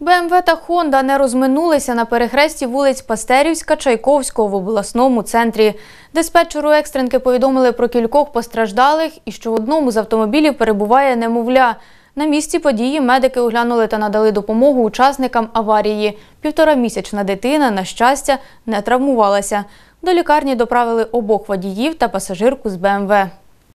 БМВ та Хонда не розминулися на перехресті вулиць Пастерівська Чайковського в обласному центрі. Диспетчеру екстренки повідомили про кількох постраждалих і що в одному з автомобілів перебуває немовля. На місці події медики оглянули та надали допомогу учасникам аварії. Півторамісячна дитина, на щастя, не травмувалася. До лікарні доправили обох водіїв та пасажирку з БМВ.